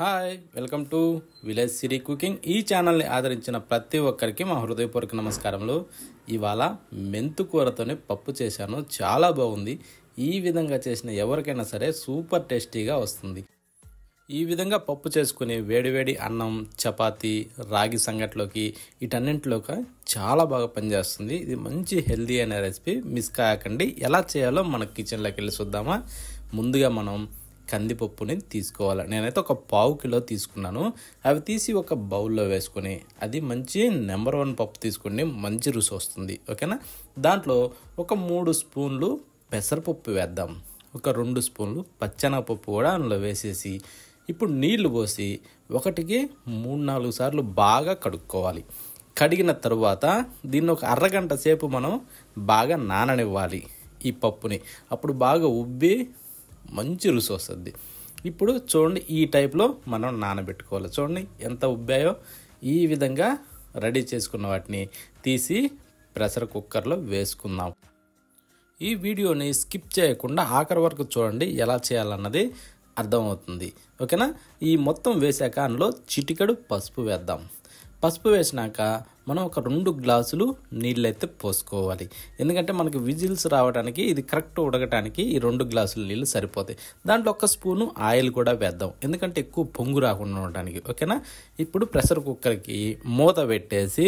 hi welcome to village Siri cooking ఈ ఛానల్ని ఆదరించిన ప్రతి ఒక్కరికి మా హృదయపూర్వక నమస్కారములు ఇవాళ కూరతోనే పప్పు చేశాను చాలా బాగుంది ఈ విధంగా చేసిన ఎవరికైనా సరే సూపర్ టేస్టీగా వస్తుంది ఈ విధంగా పప్పు చేసుకుని వేడివేడి అన్నం చపాతి రాగి సంగట్లోకి వీటన్నింటిలోకి చాలా బాగా పనిచేస్తుంది ఇది మంచి హెల్దీ అనే రెసిపీ మిస్ కాకండి ఎలా చేయాలో మన కిచెన్లోకి వెళ్ళి చూద్దామా ముందుగా మనం కందిపప్పుని తీసుకోవాలి నేనైతే ఒక పావు కిలో తీసుకున్నాను అవి తీసి ఒక బౌల్లో వేసుకొని అది మంచి నెంబర్ వన్ పప్పు తీసుకుని మంచి రుచి వస్తుంది ఓకేనా దాంట్లో ఒక మూడు స్పూన్లు పెసరపప్పు వేద్దాం ఒక రెండు స్పూన్లు పచ్చనపప్పు కూడా అందులో వేసేసి ఇప్పుడు నీళ్లు పోసి ఒకటికి మూడు నాలుగు సార్లు బాగా కడుక్కోవాలి కడిగిన తర్వాత దీన్ని ఒక అరగంట సేపు మనం బాగా నాననివ్వాలి ఈ పప్పుని అప్పుడు బాగా ఉబ్బి మంచి రుచి వస్తుంది ఇప్పుడు చూడండి ఈ టైప్లో మనం నానబెట్టుకోవాలి చూడండి ఎంత ఉబ్బాయో ఈ విధంగా రెడీ చేసుకున్న వాటిని తీసి ప్రెషర్ కుక్కర్లో వేసుకుందాం ఈ వీడియోని స్కిప్ చేయకుండా ఆఖరి వరకు చూడండి ఎలా చేయాలన్నది అర్థమవుతుంది ఓకేనా ఈ మొత్తం వేసాక అందులో చిటికడు పసుపు వేద్దాం పసుపు వేసినాక మనం ఒక రెండు గ్లాసులు నీళ్ళైతే పోసుకోవాలి ఎందుకంటే మనకి విజిల్స్ రావడానికి ఇది కరెక్ట్ ఉడగటానికి ఈ రెండు గ్లాసుల నీళ్ళు సరిపోతాయి దాంట్లో ఒక స్పూను ఆయిల్ కూడా వేద్దాం ఎందుకంటే ఎక్కువ పొంగు రాకుండా ఉండడానికి ఓకేనా ఇప్పుడు ప్రెషర్ కుక్కర్కి మూత పెట్టేసి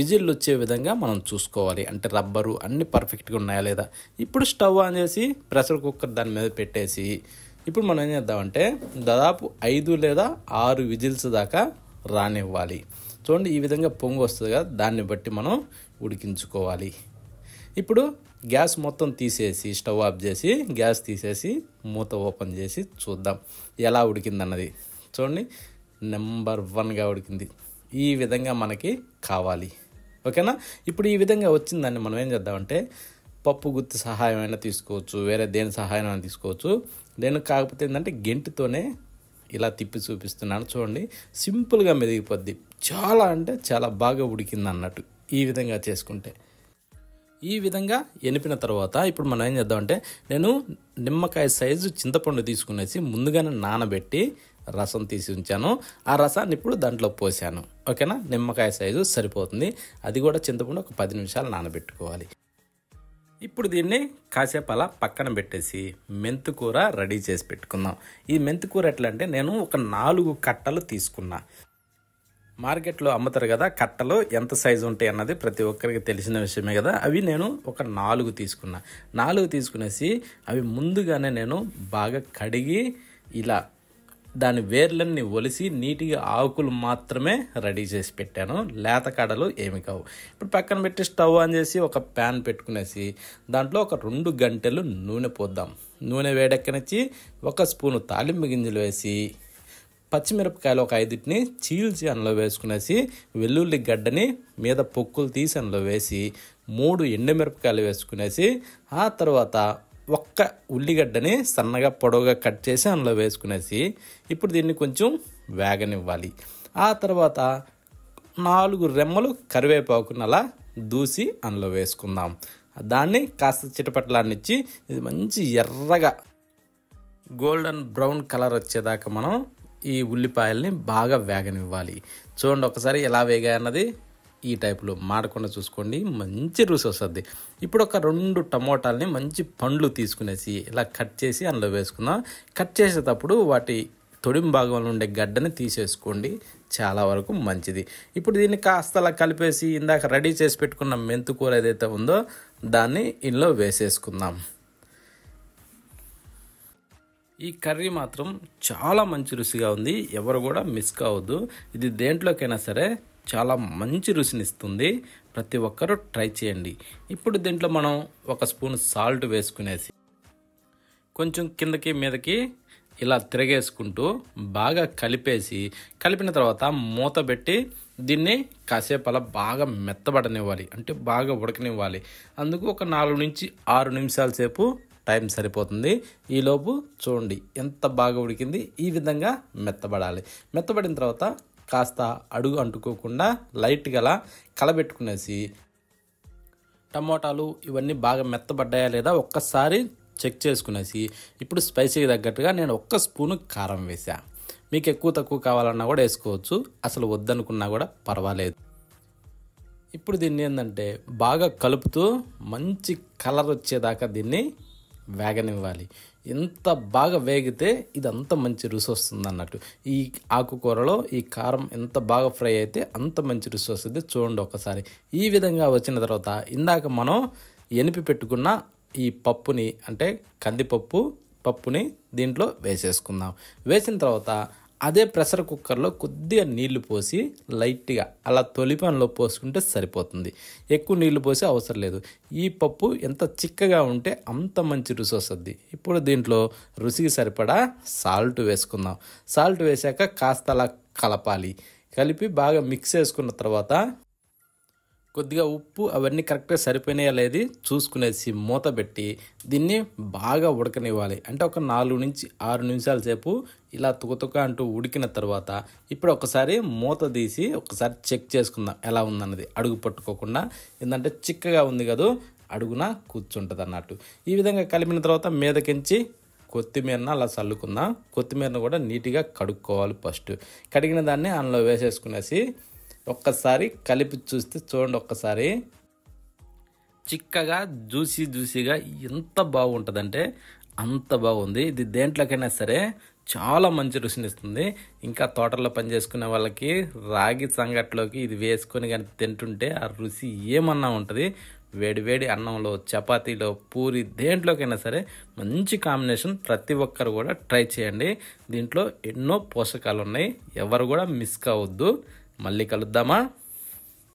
విజిల్ వచ్చే విధంగా మనం చూసుకోవాలి అంటే రబ్బరు అన్నీ పర్ఫెక్ట్గా ఉన్నాయా లేదా ఇప్పుడు స్టవ్ ఆన్ చేసి ప్రెషర్ కుక్కర్ దాని మీద పెట్టేసి ఇప్పుడు మనం ఏం చేద్దామంటే దాదాపు ఐదు లేదా ఆరు విజిల్స్ దాకా రానివ్వాలి చూడండి ఈ విధంగా పొంగు వస్తుంది కదా దాన్ని బట్టి మనం ఉడికించుకోవాలి ఇప్పుడు గ్యాస్ మొత్తం తీసేసి స్టవ్ ఆఫ్ చేసి గ్యాస్ తీసేసి మూత ఓపెన్ చేసి చూద్దాం ఎలా ఉడికిందన్నది చూడండి నెంబర్ వన్గా ఉడికింది ఈ విధంగా మనకి కావాలి ఓకేనా ఇప్పుడు ఈ విధంగా వచ్చిందాన్ని మనం ఏం చేద్దామంటే పప్పు గుత్తి సహాయమైనా తీసుకోవచ్చు వేరే దేని సహాయమైనా తీసుకోవచ్చు నేను కాకపోతే ఏంటంటే గెంటితోనే ఇలా తిప్పి చూపిస్తున్నాను చూడండి సింపుల్గా మెదిగిపోద్ది చాలా అంటే చాలా బాగా ఉడికింది అన్నట్టు ఈ విధంగా చేసుకుంటే ఈ విధంగా ఎనిపిన తర్వాత ఇప్పుడు మనం ఏం చేద్దామంటే నేను నిమ్మకాయ సైజు చింతపండు తీసుకునేసి ముందుగానే నానబెట్టి రసం తీసి ఉంచాను ఆ రసాన్ని ఇప్పుడు దాంట్లో పోసాను ఓకేనా నిమ్మకాయ సైజు సరిపోతుంది అది కూడా చింతపండు ఒక పది నిమిషాలు నానబెట్టుకోవాలి ఇప్పుడు దీన్ని కాసేపు అలా పక్కన పెట్టేసి మెంతుకూర రెడీ చేసి పెట్టుకుందాం ఈ మెంతుకూర ఎట్లా అంటే నేను ఒక నాలుగు కట్టలు తీసుకున్నా మార్కెట్లో అమ్ముతారు కదా కట్టలు ఎంత సైజు ఉంటాయి అన్నది ప్రతి ఒక్కరికి తెలిసిన విషయమే కదా అవి నేను ఒక నాలుగు తీసుకున్నా నాలుగు తీసుకునేసి అవి ముందుగానే నేను బాగా కడిగి ఇలా దాని వేర్లన్నీ ఒలిసి నీటిగా ఆకులు మాత్రమే రెడీ చేసి పెట్టాను లేత కడలు ఏమి కావు ఇప్పుడు పక్కన పెట్టి స్టవ్ ఆన్ చేసి ఒక ప్యాన్ పెట్టుకునేసి దాంట్లో ఒక రెండు గంటలు నూనె పోద్దాం నూనె వేడెక్కనిచ్చి ఒక స్పూను తాలింపు గింజలు వేసి పచ్చిమిరపకాయలు ఒక ఐదుటిని చీల్చి అందులో వేసుకునేసి వెల్లుల్లి గడ్డని మీద పొక్కులు తీసి అందులో వేసి మూడు ఎండుమిరపకాయలు వేసుకునేసి ఆ తర్వాత ఒక్క ఉల్లిగడ్డని సన్నగా పొడవుగా కట్ చేసి అందులో వేసుకునేసి ఇప్పుడు దీన్ని కొంచెం వేగనివ్వాలి ఆ తర్వాత నాలుగు రెమ్మలు కరివేపాకును అలా దూసి అందులో వేసుకుందాం దాన్ని కాస్త చిటపట్లాన్నిచ్చి ఇది మంచి ఎర్రగా గోల్డెన్ బ్రౌన్ కలర్ వచ్చేదాకా మనం ఈ ఉల్లిపాయల్ని బాగా వేగనివ్వాలి చూడండి ఒకసారి ఎలా వేగాయన్నది ఈ టైప్లో మాడకుండా చూసుకోండి మంచి రుచి వస్తుంది ఇప్పుడు ఒక రెండు టమోటాలని మంచి పండ్లు తీసుకునేసి ఇలా కట్ చేసి అందులో వేసుకుందాం కట్ చేసేటప్పుడు వాటి తొడిం భాగంలో ఉండే గడ్డని తీసేసుకోండి చాలా వరకు మంచిది ఇప్పుడు దీన్ని కాస్త అలా కలిపేసి ఇందాక రెడీ చేసి పెట్టుకున్న కూర ఏదైతే ఉందో దాన్ని ఇందులో వేసేసుకుందాం ఈ కర్రీ మాత్రం చాలా మంచి రుచిగా ఉంది ఎవరు కూడా మిస్ కావద్దు ఇది దేంట్లోకైనా సరే చాలా మంచి రుచినిస్తుంది ప్రతి ఒక్కరూ ట్రై చేయండి ఇప్పుడు దీంట్లో మనం ఒక స్పూన్ సాల్ట్ వేసుకునేసి కొంచెం కిందకి మీదకి ఇలా తిరగేసుకుంటూ బాగా కలిపేసి కలిపిన తర్వాత మూత పెట్టి దీన్ని కాసేపు అలా బాగా మెత్తబడనివ్వాలి అంటే బాగా ఉడకనివ్వాలి అందుకు ఒక నాలుగు నుంచి ఆరు నిమిషాల సేపు టైం సరిపోతుంది ఈలోపు చూడండి ఎంత బాగా ఉడికింది ఈ విధంగా మెత్తబడాలి మెత్తబడిన తర్వాత కాస్త అడుగు అంటుకోకుండా లైట్గా గల కలబెట్టుకునేసి టమోటాలు ఇవన్నీ బాగా మెత్తబడ్డాయా లేదా ఒక్కసారి చెక్ చేసుకునేసి ఇప్పుడు స్పైసీకి తగ్గట్టుగా నేను ఒక్క స్పూను కారం వేసా మీకు ఎక్కువ తక్కువ కావాలన్నా కూడా వేసుకోవచ్చు అసలు వద్దనుకున్నా కూడా పర్వాలేదు ఇప్పుడు దీన్ని ఏంటంటే బాగా కలుపుతూ మంచి కలర్ వచ్చేదాకా దీన్ని వేగనివ్వాలి ఎంత బాగా వేగితే అంత మంచి రుచి వస్తుంది అన్నట్టు ఈ ఆకుకూరలో ఈ కారం ఎంత బాగా ఫ్రై అయితే అంత మంచి రుచి వస్తుంది చూడండి ఒకసారి ఈ విధంగా వచ్చిన తర్వాత ఇందాక మనం ఎనిపి పెట్టుకున్న ఈ పప్పుని అంటే కందిపప్పు పప్పుని దీంట్లో వేసేసుకుందాం వేసిన తర్వాత అదే ప్రెషర్ కుక్కర్లో కొద్దిగా నీళ్లు పోసి లైట్గా అలా తొలిపనలో పోసుకుంటే సరిపోతుంది ఎక్కువ నీళ్లు పోసి అవసరం లేదు ఈ పప్పు ఎంత చిక్కగా ఉంటే అంత మంచి రుచి వస్తుంది ఇప్పుడు దీంట్లో రుచికి సరిపడా సాల్ట్ వేసుకుందాం సాల్ట్ వేసాక కాస్త అలా కలపాలి కలిపి బాగా మిక్స్ చేసుకున్న తర్వాత కొద్దిగా ఉప్పు అవన్నీ కరెక్ట్గా సరిపోయినాయా లేదు చూసుకునేసి మూత పెట్టి దీన్ని బాగా ఉడకనివ్వాలి అంటే ఒక నాలుగు నుంచి ఆరు నిమిషాల సేపు ఇలా తుకతుక అంటూ ఉడికిన తర్వాత ఇప్పుడు ఒకసారి మూత తీసి ఒకసారి చెక్ చేసుకుందాం ఎలా ఉందన్నది అడుగు పట్టుకోకుండా ఏంటంటే చిక్కగా ఉంది కదా అడుగున కూర్చుంటుంది అన్నట్టు ఈ విధంగా కలిపిన తర్వాత మీదకించి కొత్తిమీరను అలా చల్లుకుందాం కొత్తిమీరను కూడా నీట్గా కడుక్కోవాలి ఫస్ట్ కడిగిన దాన్ని అందులో వేసేసుకునేసి ఒక్కసారి కలిపి చూస్తే చూడండి ఒక్కసారి చిక్కగా జ్యూసీ జ్యూసీగా ఎంత బాగుంటుందంటే అంత బాగుంది ఇది దేంట్లోకైనా సరే చాలా మంచి రుచిని ఇస్తుంది ఇంకా తోటల్లో పనిచేసుకునే వాళ్ళకి రాగి సంగట్లోకి ఇది వేసుకొని కానీ తింటుంటే ఆ రుచి ఏమన్నా ఉంటుంది వేడివేడి అన్నంలో చపాతీలో పూరి దేంట్లోకైనా సరే మంచి కాంబినేషన్ ప్రతి ఒక్కరు కూడా ట్రై చేయండి దీంట్లో ఎన్నో పోషకాలు ఉన్నాయి ఎవరు కూడా మిస్ కావద్దు మళ్ళీ కలుద్దామా